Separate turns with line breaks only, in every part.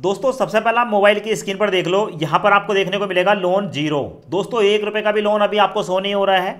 दोस्तों सबसे पहला मोबाइल की स्क्रीन पर देख लो यहाँ पर आपको देखने को मिलेगा लोन जीरो दोस्तों एक रुपये का भी लोन अभी आपको सो नहीं हो रहा है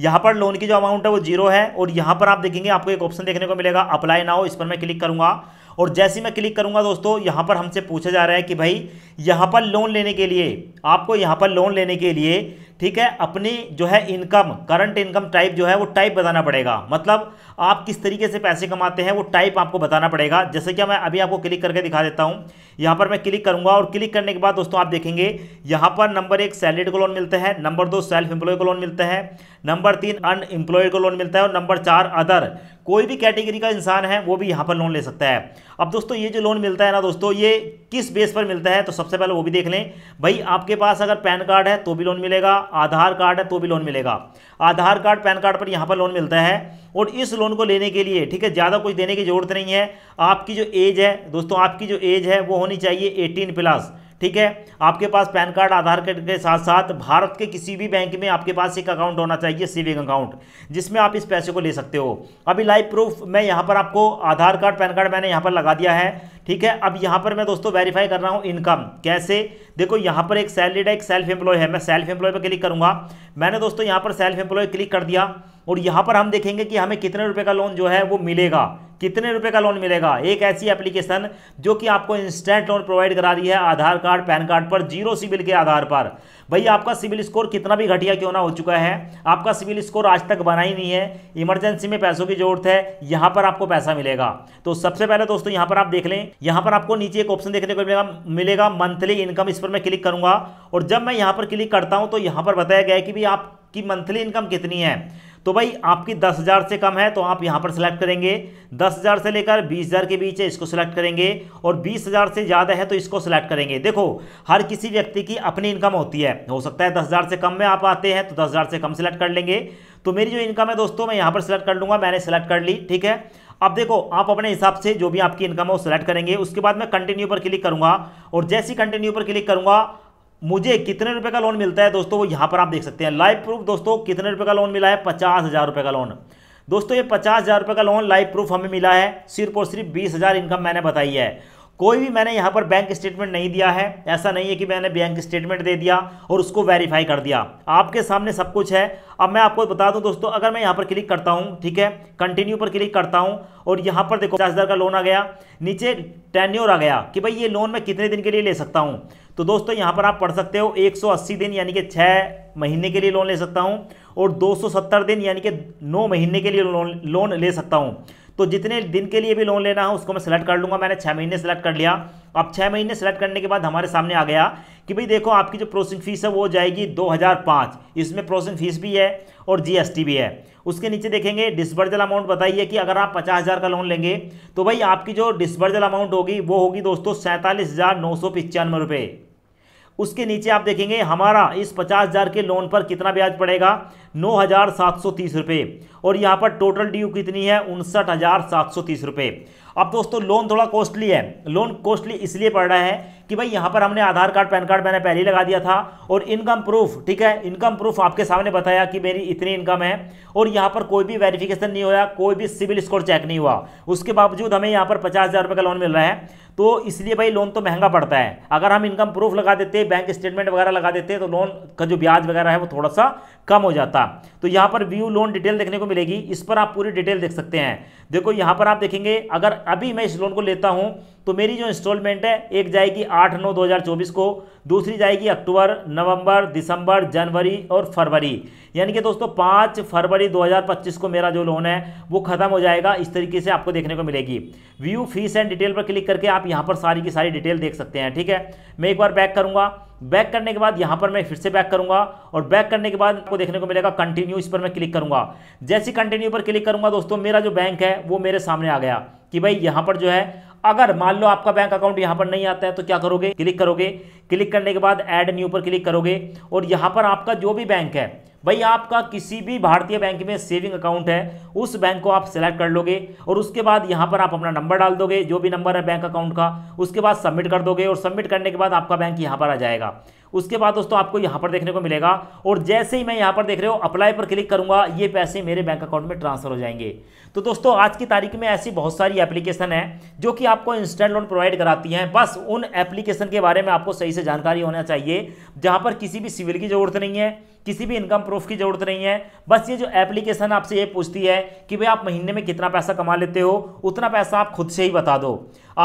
यहाँ पर लोन की जो अमाउंट है वो जीरो है और यहाँ पर आप देखेंगे आपको एक ऑप्शन देखने को मिलेगा अप्लाई नाउ इस पर मैं क्लिक करूँगा और जैसे ही मैं क्लिक करूँगा दोस्तों यहाँ पर हमसे पूछा जा रहा है कि भाई यहाँ पर लोन लेने के लिए आपको यहाँ पर लोन लेने के लिए ठीक है अपनी जो है इनकम करंट इनकम टाइप जो है वो टाइप बताना पड़ेगा मतलब आप किस तरीके से पैसे कमाते हैं वो टाइप आपको बताना पड़ेगा जैसे कि मैं अभी आपको क्लिक करके दिखा देता हूँ यहाँ पर मैं क्लिक करूँगा और क्लिक करने के बाद दोस्तों आप देखेंगे यहाँ पर नंबर एक सैलरीड को लोन मिलता है नंबर दो सेल्फ एम्प्लॉय को लोन मिलता है नंबर तीन अनएम्प्लॉयड को लोन मिलता है और नंबर चार अदर कोई भी कैटेगरी का इंसान है वो भी यहाँ पर लोन ले सकता है अब दोस्तों ये जो लोन मिलता है ना दोस्तों ये किस बेस पर मिलता है तो सबसे पहले वो भी देख लें भाई आपके पास अगर पैन कार्ड है तो भी लोन मिलेगा आधार कार्ड है तो भी लोन मिलेगा आधार कार्ड पैन कार्ड पर यहाँ पर लोन मिलता है और इस लोन को लेने के लिए ठीक है ज़्यादा कुछ देने की ज़रूरत नहीं है आपकी जो एज है दोस्तों आपकी जो एज है वो होनी चाहिए एटीन प्लस ठीक है आपके पास पैन कार्ड आधार कार्ड के साथ साथ भारत के किसी भी बैंक में आपके पास एक अकाउंट होना चाहिए सेविंग अकाउंट जिसमें आप इस पैसे को ले सकते हो अभी लाइव प्रूफ मैं यहाँ पर आपको आधार कार्ड पैन कार्ड मैंने यहाँ पर लगा दिया है ठीक है अब यहाँ पर मैं दोस्तों वेरीफाई कर रहा हूँ इनकम कैसे देखो यहाँ पर एक सैलरीड है एक सेल्फ एम्प्लॉय है मैं सेल्फ एम्प्लॉय पर क्लिक करूँगा मैंने दोस्तों यहाँ पर सेल्फ एम्प्लॉय क्लिक कर दिया और यहां पर हम देखेंगे कि हमें कितने रुपए का लोन जो है वो मिलेगा कितने रुपए का लोन मिलेगा एक ऐसी एप्लीकेशन जो कि आपको इंस्टेंट लोन प्रोवाइड करा रही है आधार कार्ड पैन कार्ड पर जीरो सिविल के आधार पर भाई आपका सिविल स्कोर कितना भी घटिया क्यों ना हो चुका है आपका सिविल स्कोर आज तक बना ही नहीं है इमरजेंसी में पैसों की जरूरत है यहां पर आपको पैसा मिलेगा तो सबसे पहले दोस्तों यहां पर आप देख लें यहां पर आपको नीचे एक ऑप्शन देखने को मिलेगा मिलेगा मंथली इनकम इस पर मैं क्लिक करूंगा और जब मैं यहां पर क्लिक करता हूं तो यहां पर बताया गया कि भाई आपकी मंथली इनकम कितनी है तो भाई आपकी दस हज़ार से कम है तो आप यहाँ पर सिलेक्ट करेंगे दस हज़ार से लेकर बीस हज़ार के बीच है इसको सिलेक्ट करेंगे और बीस हज़ार से ज़्यादा है तो इसको सिलेक्ट करेंगे देखो हर किसी व्यक्ति की अपनी इनकम होती है हो सकता है दस हज़ार से कम में आप आते हैं तो दस हज़ार से कम सिलेक्ट कर लेंगे तो मेरी जो इनकम है दोस्तों मैं यहाँ पर सिलेक्ट कर लूँगा मैंने सेलेक्ट कर ली ठीक है अब देखो आप अपने हिसाब से जो भी आपकी इनकम है वो सिलेक्ट करेंगे उसके बाद मैं कंटिन्यू पर क्लिक करूँगा और जैसी कंटिन्यू पर क्लिक करूँगा मुझे कितने रुपए का लोन मिलता है दोस्तों वो यहाँ पर आप देख सकते हैं लाइव प्रूफ दोस्तों कितने रुपए का लोन मिला है पचास हज़ार रुपये का लोन दोस्तों ये पचास हज़ार रुपए का लोन लाइफ प्रूफ हमें मिला है सिर्फ और सिर्फ बीस हज़ार इनकम मैंने बताई है कोई भी मैंने यहाँ पर बैंक स्टेटमेंट नहीं दिया है ऐसा नहीं है कि मैंने बैंक स्टेटमेंट दे दिया और उसको वेरीफाई कर दिया आपके सामने सब कुछ है अब मैं आपको बता दूं दोस्तों अगर मैं यहाँ पर क्लिक करता हूँ ठीक है कंटिन्यू पर क्लिक करता हूँ और यहाँ पर देखो पचास का लोन आ गया नीचे टेन्योर आ गया कि भाई ये लोन मैं कितने दिन के लिए ले सकता हूँ तो दोस्तों यहाँ पर आप पढ़ सकते हो एक दिन यानी कि छः महीने के लिए लोन ले सकता हूँ और 270 दिन यानी कि नौ महीने के लिए लोन लोन ले सकता हूँ तो जितने दिन के लिए भी लोन लेना हो उसको मैं सेलेक्ट कर लूँगा मैंने छः महीने सेलेक्ट कर लिया अब छः महीने सेलेक्ट करने के बाद हमारे सामने आ गया कि भाई देखो आपकी जो प्रोसेसिंग फीस है वो जाएगी दो हज़ार पाँच इसमें प्रोसेसिंग फीस भी है और जीएसटी भी है उसके नीचे देखेंगे डिस्बर्जल अमाउंट बताइए कि अगर आप पचास हज़ार का लोन लेंगे तो भाई आपकी जो डिस्बर्जल अमाउंट होगी वो होगी दोस्तों सैंतालीस हज़ार नौ सौ पचानवे रुपये उसके नीचे आप देखेंगे हमारा इस पचास हज़ार के लोन पर कितना ब्याज पड़ेगा नौ हज़ार सात सौ तीस रुपये और यहाँ पर टोटल ड्यू कितनी है उनसठ हज़ार सात सौ तीस रुपये अब दोस्तों लोन थोड़ा कॉस्टली है लोन कॉस्टली इसलिए पड़ रहा है कि भाई यहाँ पर हमने आधार कार्ड पैन कार्ड मैंने पहले ही लगा दिया था और इनकम प्रूफ ठीक है इनकम प्रूफ आपके सामने बताया कि मेरी इतनी इनकम है और यहाँ पर कोई भी वेरिफिकेशन नहीं हुआ कोई भी सिविल स्कोर चेक नहीं हुआ उसके बावजूद हमें यहाँ पर पचास हज़ार रुपये का लोन मिल रहा है तो इसलिए भाई लोन तो महंगा पड़ता है अगर हम इनकम प्रूफ लगा देते बैंक स्टेटमेंट वगैरह लगा देते तो लोन का जो ब्याज वगैरह है वो थोड़ा सा कम हो जाता तो यहाँ पर व्यू लोन डिटेल देखने को मिलेगी इस पर आप पूरी डिटेल देख सकते हैं देखो यहाँ पर आप देखेंगे अगर अभी मैं इस लोन को लेता हूँ तो मेरी जो इंस्टॉलमेंट है एक जाएगी आठ नौ दो हज़ार चौबीस को दूसरी जाएगी अक्टूबर नवंबर दिसंबर जनवरी और फरवरी यानी कि दोस्तों पाँच फरवरी दो हज़ार पच्चीस को मेरा जो लोन है वो ख़त्म हो जाएगा इस तरीके से आपको देखने को मिलेगी व्यू फीस एंड डिटेल पर क्लिक करके आप यहाँ पर सारी की सारी डिटेल देख सकते हैं ठीक है मैं एक बार बैक करूँगा बैक करने के बाद यहां पर मैं फिर से बैक करूंगा और बैक करने के बाद आपको देखने को मिलेगा कंटिन्यू इस पर मैं क्लिक करूंगा जैसे कंटिन्यू पर क्लिक करूंगा दोस्तों मेरा जो बैंक है वो मेरे सामने आ गया कि भाई यहां पर जो है अगर मान लो आपका बैंक अकाउंट यहाँ पर नहीं आता है तो क्या करोगे क्लिक करोगे क्लिक करने के बाद एड न्यू पर क्लिक करोगे और यहाँ पर आपका जो भी बैंक है भाई आपका किसी भी भारतीय बैंक में सेविंग अकाउंट है उस बैंक को आप सेलेक्ट कर लोगे और उसके बाद यहाँ पर आप अपना नंबर डाल दोगे जो भी नंबर है बैंक अकाउंट का उसके बाद सबमिट कर दोगे और सबमिट करने के बाद आपका बैंक यहाँ पर आ जाएगा उसके बाद दोस्तों आपको यहाँ पर देखने को मिलेगा और जैसे ही मैं यहाँ पर देख रहे हो अप्लाई पर क्लिक करूँगा ये पैसे मेरे बैंक अकाउंट में ट्रांसफर हो जाएंगे तो दोस्तों आज की तारीख में ऐसी बहुत सारी एप्लीकेशन है जो कि आपको इंस्टेंट लोन प्रोवाइड कराती हैं बस उन एप्लीकेशन के बारे में आपको सही से जानकारी होना चाहिए जहाँ पर किसी भी सिविल की जरूरत नहीं है किसी भी इनकम प्रूफ की जरूरत नहीं है बस ये जो एप्लीकेशन आपसे ये पूछती है कि भाई आप महीने में कितना पैसा कमा लेते हो उतना पैसा आप खुद से ही बता दो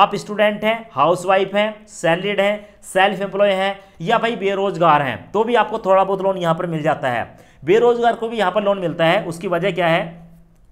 आप स्टूडेंट हैं हाउस वाइफ हैं सैलरीड हैं सेल्फ एम्प्लॉय हैं या भाई बेरोजगार हैं तो भी आपको थोड़ा बहुत लोन यहाँ पर मिल जाता है बेरोजगार को भी यहाँ पर लोन मिलता है उसकी वजह क्या है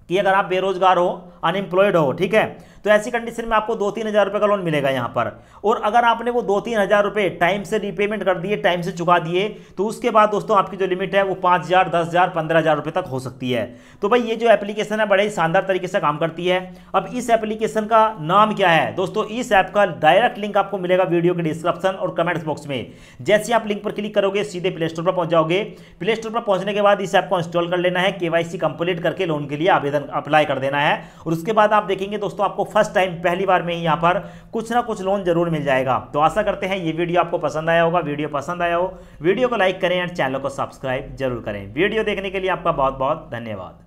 कि अगर आप बेरोजगार हो अनएम्प्लॉयड हो ठीक है तो ऐसी कंडीशन में आपको दो तीन हज़ार रुपये का लोन मिलेगा यहाँ पर और अगर आपने वो दो तीन हज़ार रुपये टाइम से रीपेमेंट कर दिए टाइम से चुका दिए तो उसके बाद दोस्तों आपकी जो लिमिट है वो पाँच हज़ार दस हज़ार पंद्रह हज़ार रुपये तक हो सकती है तो भाई ये जो एप्लीकेशन है बड़े ही शानदार तरीके से काम करती है अब इस एप्लीकेशन का नाम क्या है दोस्तों इस ऐप का डायरेक्ट लिंक आपको मिलेगा वीडियो के डिस्क्रिप्शन और कमेंट्स बॉक्स में जैसे आप लिंक पर क्लिक करोगे सीधे प्ले स्टोर पर पहुंच जाओगे प्ले स्टोर पर पहुंचने के बाद इस ऐप को इंस्टॉल कर लेना है केवाईसी कंप्लीट करके लोन के लिए आवेदन अप्लाई कर देना है और उसके बाद आप देखेंगे दोस्तों आपको फर्स्ट टाइम पहली बार में ही यहाँ पर कुछ ना कुछ लोन जरूर मिल जाएगा तो आशा करते हैं ये वीडियो आपको पसंद आया होगा वीडियो पसंद आया हो वीडियो को लाइक करें और चैनल को सब्सक्राइब जरूर करें वीडियो देखने के लिए आपका बहुत बहुत धन्यवाद